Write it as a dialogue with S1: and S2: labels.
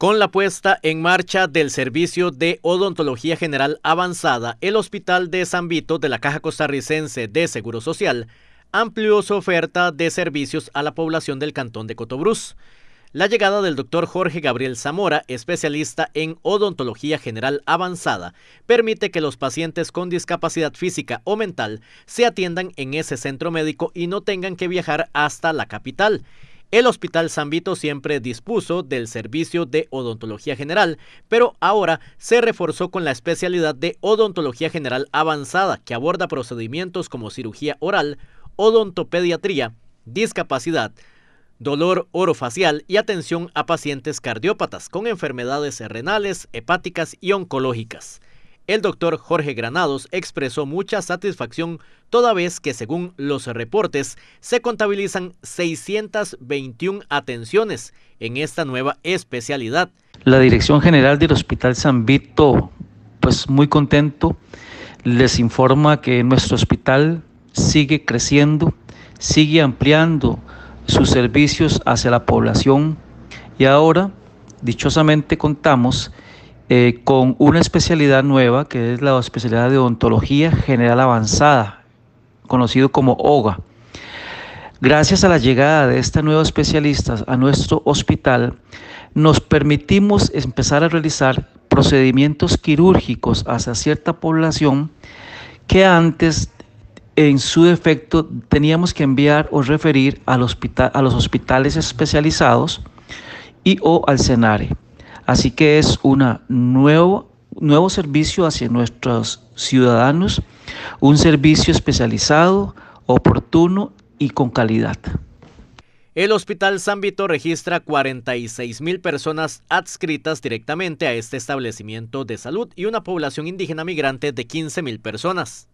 S1: Con la puesta en marcha del servicio de odontología general avanzada, el Hospital de San Vito de la Caja Costarricense de Seguro Social amplió su oferta de servicios a la población del cantón de Cotobruz. La llegada del doctor Jorge Gabriel Zamora, especialista en odontología general avanzada, permite que los pacientes con discapacidad física o mental se atiendan en ese centro médico y no tengan que viajar hasta la capital. El Hospital San Vito siempre dispuso del servicio de odontología general, pero ahora se reforzó con la especialidad de odontología general avanzada que aborda procedimientos como cirugía oral, odontopediatría, discapacidad, dolor orofacial y atención a pacientes cardiópatas con enfermedades renales, hepáticas y oncológicas. El doctor Jorge Granados expresó mucha satisfacción toda vez que según los reportes se contabilizan 621 atenciones en esta nueva especialidad.
S2: La Dirección General del Hospital San Vito, pues muy contento, les informa que nuestro hospital sigue creciendo, sigue ampliando sus servicios hacia la población y ahora dichosamente contamos eh, con una especialidad nueva que es la especialidad de odontología general avanzada, conocido como OGA. Gracias a la llegada de esta nueva especialista a nuestro hospital, nos permitimos empezar a realizar procedimientos quirúrgicos hacia cierta población que antes en su defecto teníamos que enviar o referir a los hospitales especializados y o al CENARE. Así que es un nuevo, servicio hacia nuestros ciudadanos, un servicio especializado, oportuno y con calidad.
S1: El Hospital San registra 46 mil personas adscritas directamente a este establecimiento de salud y una población indígena migrante de 15 mil personas.